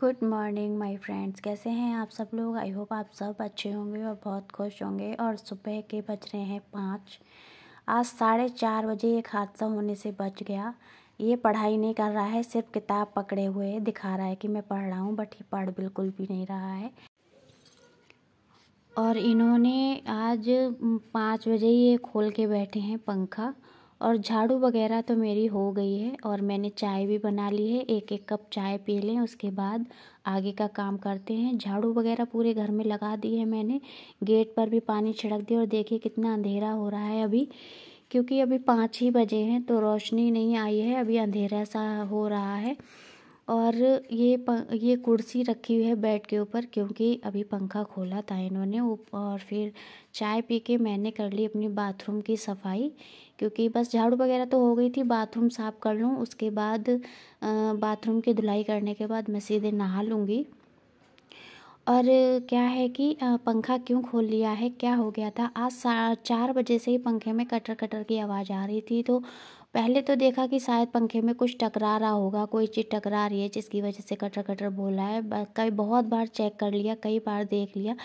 good morning my friends कैसे हैं आप सब लोग आई होप आप सब अच्छे होंगे और बहुत खुश होंगे और सुबह के बज रहे हैं पाँच आज साढ़े चार बजे एक हादसा होने से बच गया ये पढ़ाई नहीं कर रहा है सिर्फ किताब पकड़े हुए दिखा रहा है कि मैं पढ़ रहा हूँ बट ये पढ़ बिल्कुल भी नहीं रहा है और इन्होंने आज पाँच बजे ये खोल के बैठे हैं पंखा और झाड़ू वगैरह तो मेरी हो गई है और मैंने चाय भी बना ली है एक एक कप चाय पी लें उसके बाद आगे का काम करते हैं झाड़ू वगैरह पूरे घर में लगा दी है मैंने गेट पर भी पानी छिड़क दिया और देखिए कितना अंधेरा हो रहा है अभी क्योंकि अभी पाँच ही बजे हैं तो रोशनी नहीं आई है अभी अंधेरा सा हो रहा है और ये प ये कुर्सी रखी हुई है बेड के ऊपर क्योंकि अभी पंखा खोला था इन्होंने और फिर चाय पी के मैंने कर ली अपनी बाथरूम की सफाई क्योंकि बस झाड़ू वगैरह तो हो गई थी बाथरूम साफ़ कर लूँ उसके बाद बाथरूम की धुलाई करने के बाद मैं सीधे नहा लूँगी और क्या है कि पंखा क्यों खोल लिया है क्या हो गया था आज चार बजे से ही पंखे में कटर कटर की आवाज़ आ रही थी तो पहले तो देखा कि शायद पंखे में कुछ टकरा रहा होगा कोई चीज़ टकरा रही है जिसकी वजह से कटर कटर बोला है कई बहुत बार चेक कर लिया कई बार देख लिया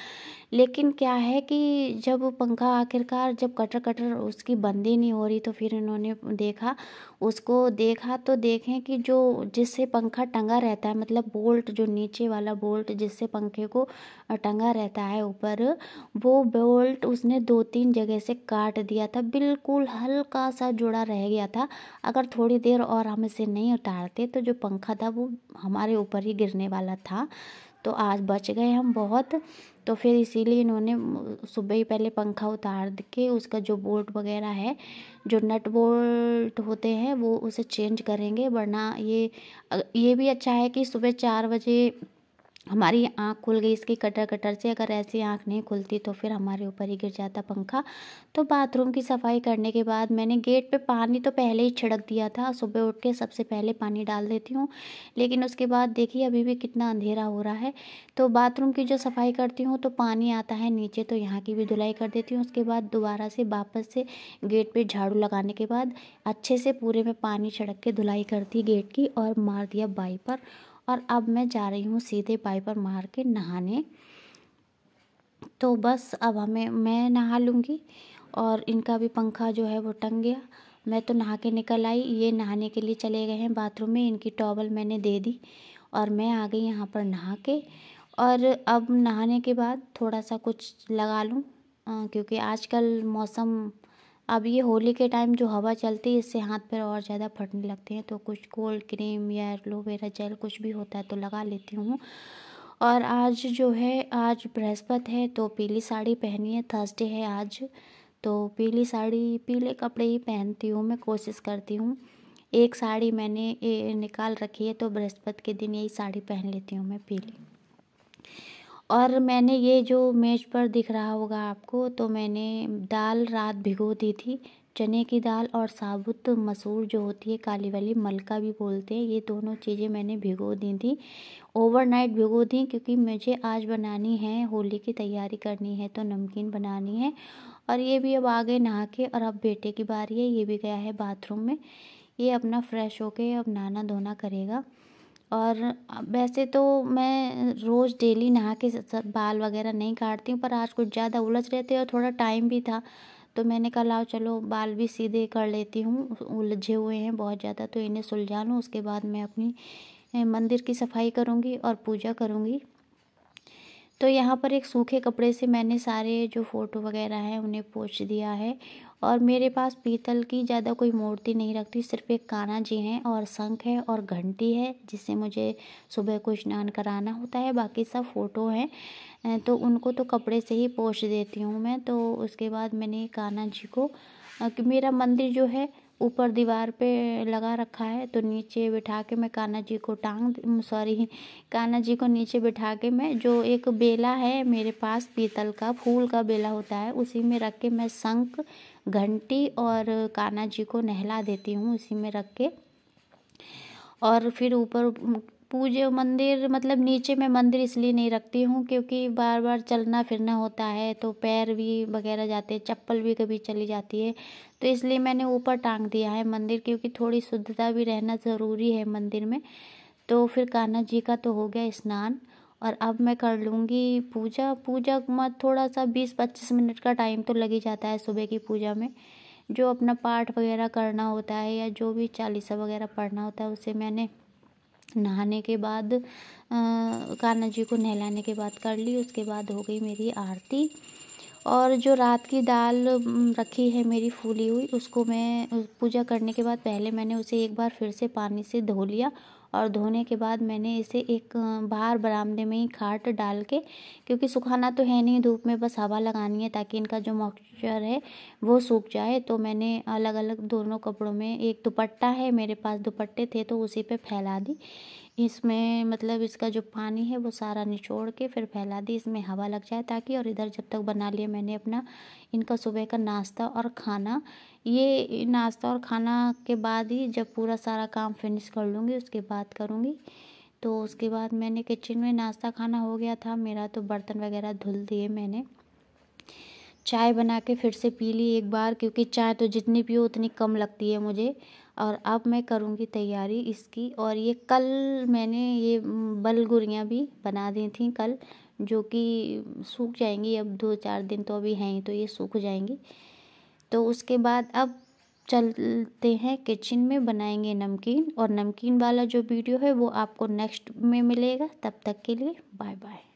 लेकिन क्या है कि जब पंखा आखिरकार जब कटर कटर उसकी बंदी नहीं हो रही तो फिर इन्होंने देखा उसको देखा तो देखें कि जो जिससे पंखा टंगा रहता है मतलब बोल्ट जो नीचे वाला बोल्ट जिससे पंखे को टंगा रहता है ऊपर वो बोल्ट उसने दो तीन जगह से काट दिया था बिल्कुल हल्का सा जुड़ा रह गया था था अगर थोड़ी देर और हम इसे नहीं उतारते तो जो पंखा था वो हमारे ऊपर ही गिरने वाला था तो आज बच गए हम बहुत तो फिर इसीलिए इन्होंने सुबह ही पहले पंखा उतार के उसका जो बोल्ट वगैरह है जो नट बोल्ट होते हैं वो उसे चेंज करेंगे वरना ये ये भी अच्छा है कि सुबह चार बजे हमारी आँख खुल गई इसकी कटर कटर से अगर ऐसी आँख नहीं खुलती तो फिर हमारे ऊपर ही गिर जाता पंखा तो बाथरूम की सफाई करने के बाद मैंने गेट पे पानी तो पहले ही छिड़क दिया था सुबह उठ के सबसे पहले पानी डाल देती हूँ लेकिन उसके बाद देखिए अभी भी कितना अंधेरा हो रहा है तो बाथरूम की जो सफाई करती हूँ तो पानी आता है नीचे तो यहाँ की भी धुलाई कर देती हूँ उसके बाद दोबारा से वापस से गेट पर झाड़ू लगाने के बाद अच्छे से पूरे में पानी छिड़क के धुलाई करती गेट की और मार दिया बाई पर और अब मैं जा रही हूँ सीधे पर मार के नहाने तो बस अब हमें मैं नहा लूँगी और इनका भी पंखा जो है वो टंग गया मैं तो नहा के निकल आई ये नहाने के लिए चले गए हैं बाथरूम में इनकी टॉवल मैंने दे दी और मैं आ गई यहाँ पर नहा के और अब नहाने के बाद थोड़ा सा कुछ लगा लूँ क्योंकि आजकल मौसम अब ये होली के टाइम जो हवा चलती है इससे हाथ पैर और ज़्यादा फटने लगते हैं तो कुछ कोल्ड क्रीम या एलोवेरा जेल कुछ भी होता है तो लगा लेती हूँ और आज जो है आज बृहस्पति है तो पीली साड़ी पहनी है थर्सडे है आज तो पीली साड़ी पीले कपड़े ही पहनती हूँ मैं कोशिश करती हूँ एक साड़ी मैंने निकाल रखी है तो बृहस्पति के दिन यही साड़ी पहन लेती हूँ मैं पीली और मैंने ये जो मेज़ पर दिख रहा होगा आपको तो मैंने दाल रात भिगो दी थी चने की दाल और साबुत मसूर जो होती है काली वाली मलका भी बोलते हैं ये दोनों चीज़ें मैंने भिगो दी थी ओवरनाइट भिगो दी क्योंकि मुझे आज बनानी है होली की तैयारी करनी है तो नमकीन बनानी है और ये भी अब आ गए नहा के और अब बेटे की बारी है ये भी गया है बाथरूम में ये अपना फ्रेश होके अब नहाना धोना करेगा और वैसे तो मैं रोज़ डेली नहा के बाल वगैरह नहीं काटती हूँ पर आज कुछ ज़्यादा उलझ रहे थे और थोड़ा टाइम भी था तो मैंने कहा लाओ चलो बाल भी सीधे कर लेती हूँ उलझे हुए हैं बहुत ज़्यादा तो इन्हें सुलझा लूँ उसके बाद मैं अपनी मंदिर की सफाई करूँगी और पूजा करूँगी तो यहाँ पर एक सूखे कपड़े से मैंने सारे जो फ़ोटो वगैरह हैं उन्हें पोछ दिया है और मेरे पास पीतल की ज़्यादा कोई मूर्ति नहीं रखती सिर्फ एक काना जी हैं और शंख है और घंटी है जिससे मुझे सुबह को स्नान कराना होता है बाकी सब फ़ोटो हैं तो उनको तो कपड़े से ही पोछ देती हूँ मैं तो उसके बाद मैंने कान्हा जी को मेरा मंदिर जो है ऊपर दीवार पे लगा रखा है तो नीचे बिठा के मैं कान्हा जी को टांग सॉरी कान्हा जी को नीचे बैठा के मैं जो एक बेला है मेरे पास पीतल का फूल का बेला होता है उसी में रख के मैं शंख घंटी और कान्हा जी को नहला देती हूँ उसी में रख के और फिर ऊपर पूजे मंदिर मतलब नीचे मैं मंदिर इसलिए नहीं रखती हूँ क्योंकि बार बार चलना फिरना होता है तो पैर भी वगैरह जाते हैं चप्पल भी कभी चली जाती है तो इसलिए मैंने ऊपर टांग दिया है मंदिर क्योंकि थोड़ी शुद्धता भी रहना ज़रूरी है मंदिर में तो फिर कान्हा जी का तो हो गया स्नान और अब मैं कर लूँगी पूजा पूजा मत थोड़ा सा बीस पच्चीस मिनट का टाइम तो लग ही जाता है सुबह की पूजा में जो अपना पाठ वगैरह करना होता है या जो भी चालीसा वगैरह पढ़ना होता है उसे मैंने नहाने के बाद कान्हा जी को नहलाने के बाद कर ली उसके बाद हो गई मेरी आरती और जो रात की दाल रखी है मेरी फूली हुई उसको मैं पूजा करने के बाद पहले मैंने उसे एक बार फिर से पानी से धो लिया और धोने के बाद मैंने इसे एक बाहर बरामदे में ही खाट डाल के क्योंकि सुखाना तो है नहीं धूप में बस हवा लगानी है ताकि इनका जो मॉइस्चर है वो सूख जाए तो मैंने अलग अलग दोनों कपड़ों में एक दुपट्टा है मेरे पास दुपट्टे थे तो उसी पर फैला दी इसमें मतलब इसका जो पानी है वो सारा निचोड़ के फिर फैला दी इसमें हवा लग जाए ताकि और इधर जब तक बना लिया मैंने अपना इनका सुबह का नाश्ता और खाना ये नाश्ता और खाना के बाद ही जब पूरा सारा काम फिनिश कर लूँगी उसके बाद करूँगी तो उसके बाद मैंने किचन में नाश्ता खाना हो गया था मेरा तो बर्तन वगैरह धुल दिए मैंने चाय बना के फिर से पी ली एक बार क्योंकि चाय तो जितनी पियो उतनी कम लगती है मुझे और अब मैं करूँगी तैयारी इसकी और ये कल मैंने ये बलगुरियाँ भी बना दी थी कल जो कि सूख जाएंगी अब दो चार दिन तो अभी हैं ही तो ये सूख जाएंगी तो उसके बाद अब चलते हैं किचन में बनाएंगे नमकीन और नमकीन वाला जो वीडियो है वो आपको नेक्स्ट में मिलेगा तब तक के लिए बाय बाय